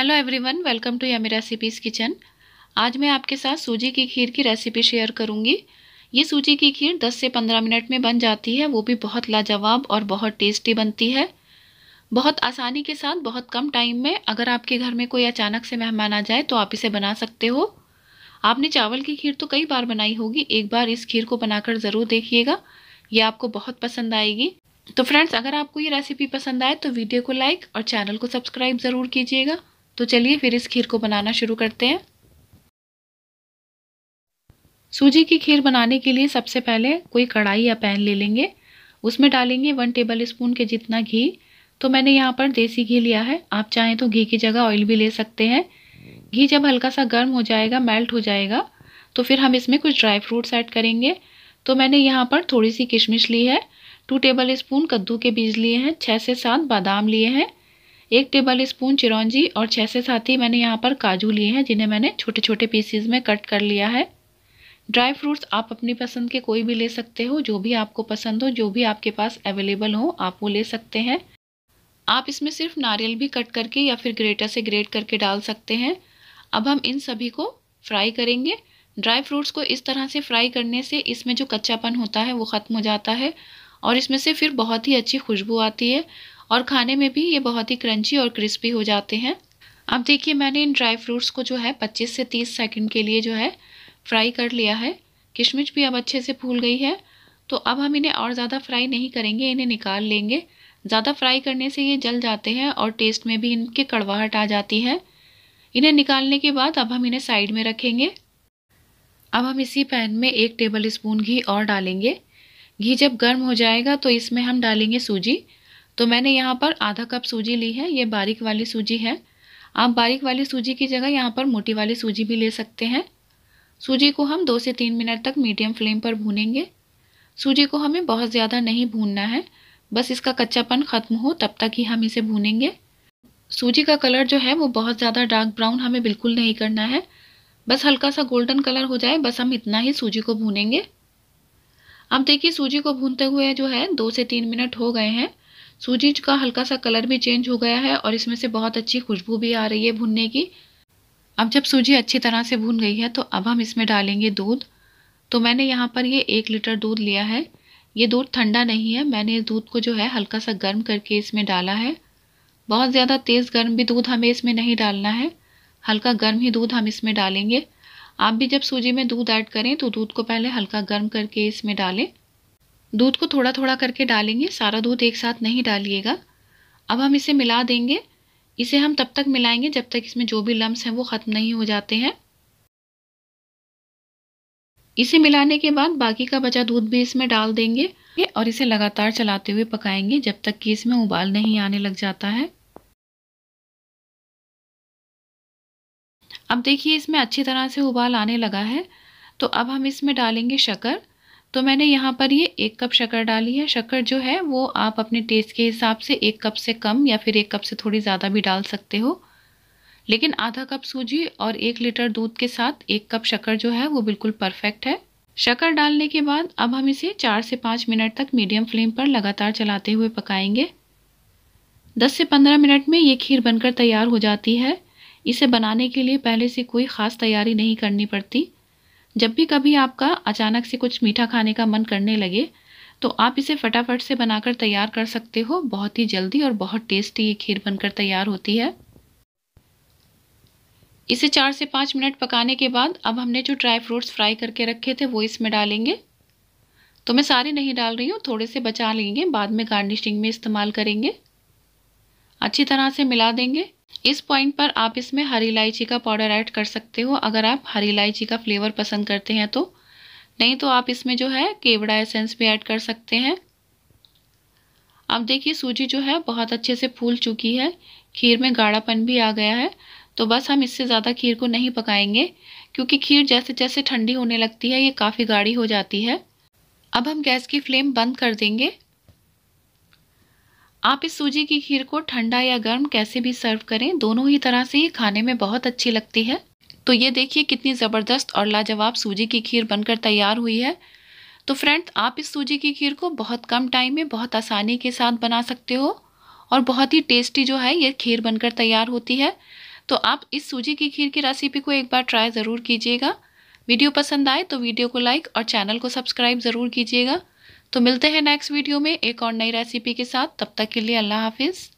hello everyone welcome to yummy recipes kitchen आज मैं आपके साथ सूजी की खीर की रेसिपी शेयर करूंगी ये सूजी की खीर 10 से 15 मिनट में बन जाती है वो भी बहुत लाजवाब और बहुत टेस्टी बनती है बहुत आसानी के साथ बहुत कम टाइम में अगर आपके घर में कोई अचानक से मेहमान आ जाए तो आप इसे बना सकते हो आपने चावल की खीर तो कई बार बनाई होगी एक बार इस खीर को बनाकर ज़रूर देखिएगा ये आपको बहुत पसंद आएगी तो फ्रेंड्स अगर आपको ये रेसिपी पसंद आए तो वीडियो को लाइक और चैनल को सब्सक्राइब ज़रूर कीजिएगा तो चलिए फिर इस खीर को बनाना शुरू करते हैं सूजी की खीर बनाने के लिए सबसे पहले कोई कढ़ाई या पैन ले लेंगे उसमें डालेंगे वन टेबल स्पून के जितना घी तो मैंने यहाँ पर देसी घी लिया है आप चाहें तो घी की जगह ऑयल भी ले सकते हैं घी जब हल्का सा गर्म हो जाएगा मेल्ट हो जाएगा तो फिर हम इसमें कुछ ड्राई फ्रूट्स ऐड करेंगे तो मैंने यहाँ पर थोड़ी सी किशमिश ली है टू टेबल स्पून कद्दू के बीज लिए हैं छः से सात बादाम लिए हैं एक टेबल स्पून चिरौंजी और छः से साथ ही मैंने यहाँ पर काजू लिए हैं जिन्हें मैंने छोटे छोटे पीसीज में कट कर लिया है ड्राई फ्रूट्स आप अपनी पसंद के कोई भी ले सकते हो जो भी आपको पसंद हो जो भी आपके पास अवेलेबल हो आप वो ले सकते हैं आप इसमें सिर्फ नारियल भी कट करके या फिर ग्रेटर से ग्रेट करके डाल सकते हैं अब हम इन सभी को फ्राई करेंगे ड्राई फ्रूट्स को इस तरह से फ्राई करने से इसमें जो कच्चापन होता है वो ख़त्म हो जाता है और इसमें से फिर बहुत ही अच्छी खुशबू आती है और खाने में भी ये बहुत ही क्रंची और क्रिस्पी हो जाते हैं अब देखिए मैंने इन ड्राई फ्रूट्स को जो है 25 से 30 सेकंड के लिए जो है फ्राई कर लिया है किशमिश भी अब अच्छे से फूल गई है तो अब हम इन्हें और ज़्यादा फ्राई नहीं करेंगे इन्हें निकाल लेंगे ज़्यादा फ्राई करने से ये जल जाते हैं और टेस्ट में भी इनकी कड़वाहट आ जाती है इन्हें निकालने के बाद अब हम इन्हें साइड में रखेंगे अब हम इसी पैन में एक टेबल स्पून घी और डालेंगे घी जब गर्म हो जाएगा तो इसमें हम डालेंगे सूजी तो मैंने यहाँ पर आधा कप सूजी ली है ये बारीक वाली सूजी है आप बारीक वाली सूजी की जगह यहाँ पर मोटी वाली सूजी भी ले सकते हैं सूजी को हम दो से तीन मिनट तक मीडियम फ्लेम पर भूनेंगे सूजी को हमें बहुत ज़्यादा नहीं भूनना है बस इसका कच्चापन ख़त्म हो तब तक ही हम इसे भूनेंगे सूजी का कलर जो है वो बहुत ज़्यादा डार्क ब्राउन हमें बिल्कुल नहीं करना है बस हल्का सा गोल्डन कलर हो जाए बस हम इतना ही सूजी को भूनेंगे अब देखिए सूजी को भूनते हुए जो है दो से तीन मिनट हो गए हैं सूजी का हल्का सा कलर भी चेंज हो गया है और इसमें से बहुत अच्छी खुशबू भी आ रही है भुनने की अब जब सूजी अच्छी तरह से भुन गई है तो अब हम इसमें डालेंगे दूध तो मैंने यहाँ पर ये एक लीटर दूध लिया है ये दूध ठंडा नहीं है मैंने इस दूध को जो है हल्का सा गर्म करके इसमें डाला है बहुत ज़्यादा तेज़ गर्म भी दूध हमें इसमें नहीं डालना है हल्का गर्म ही दूध हम इसमें डालेंगे आप भी जब सूजी में दूध ऐड करें तो दूध को पहले हल्का गर्म करके इसमें डालें दूध को थोड़ा थोड़ा करके डालेंगे सारा दूध एक साथ नहीं डालिएगा अब हम इसे मिला देंगे इसे हम तब तक मिलाएंगे जब तक इसमें जो भी लम्स हैं वो ख़त्म नहीं हो जाते हैं इसे मिलाने के बाद बाकी का बचा दूध भी इसमें डाल देंगे और इसे लगातार चलाते हुए पकाएंगे जब तक कि इसमें उबाल नहीं आने लग जाता है अब देखिए इसमें अच्छी तरह से उबाल आने लगा है तो अब हम इसमें डालेंगे शक्कर तो मैंने यहाँ पर ये एक कप शक्कर डाली है शक्कर जो है वो आप अपने टेस्ट के हिसाब से एक कप से कम या फिर एक कप से थोड़ी ज़्यादा भी डाल सकते हो लेकिन आधा कप सूजी और एक लीटर दूध के साथ एक कप शक्कर जो है वो बिल्कुल परफेक्ट है शक्कर डालने के बाद अब हम इसे चार से पाँच मिनट तक मीडियम फ्लेम पर लगातार चलाते हुए पकाएंगे दस से पंद्रह मिनट में ये खीर बनकर तैयार हो जाती है इसे बनाने के लिए पहले से कोई ख़ास तैयारी नहीं करनी पड़ती जब भी कभी आपका अचानक से कुछ मीठा खाने का मन करने लगे तो आप इसे फटाफट से बनाकर तैयार कर सकते हो बहुत ही जल्दी और बहुत टेस्टी ये खीर बनकर तैयार होती है इसे चार से पाँच मिनट पकाने के बाद अब हमने जो ड्राई फ्रूट्स फ्राई करके रखे थे वो इसमें डालेंगे तो मैं सारे नहीं डाल रही हूँ थोड़े से बचा लेंगे बाद में गार्निशिंग में इस्तेमाल करेंगे अच्छी तरह से मिला देंगे इस पॉइंट पर आप इसमें हरी इलायची का पाउडर ऐड कर सकते हो अगर आप हरी इलायची का फ्लेवर पसंद करते हैं तो नहीं तो आप इसमें जो है केवड़ा एसेंस भी ऐड कर सकते हैं अब देखिए सूजी जो है बहुत अच्छे से फूल चुकी है खीर में गाढ़ापन भी आ गया है तो बस हम इससे ज़्यादा खीर को नहीं पकाएंगे क्योंकि खीर जैसे जैसे ठंडी होने लगती है ये काफ़ी गाढ़ी हो जाती है अब हम गैस की फ्लेम बंद कर देंगे आप इस सूजी की खीर को ठंडा या गर्म कैसे भी सर्व करें दोनों ही तरह से ये खाने में बहुत अच्छी लगती है तो ये देखिए कितनी ज़बरदस्त और लाजवाब सूजी की खीर बनकर तैयार हुई है तो फ्रेंड्स आप इस सूजी की खीर को बहुत कम टाइम में बहुत आसानी के साथ बना सकते हो और बहुत ही टेस्टी जो है ये खीर बनकर तैयार होती है तो आप इस सूजी की खीर की रेसिपी को एक बार ट्राई ज़रूर कीजिएगा वीडियो पसंद आए तो वीडियो को लाइक और चैनल को सब्सक्राइब ज़रूर कीजिएगा तो मिलते हैं नेक्स्ट वीडियो में एक और नई रेसिपी के साथ तब तक के लिए अल्लाह हाफिज़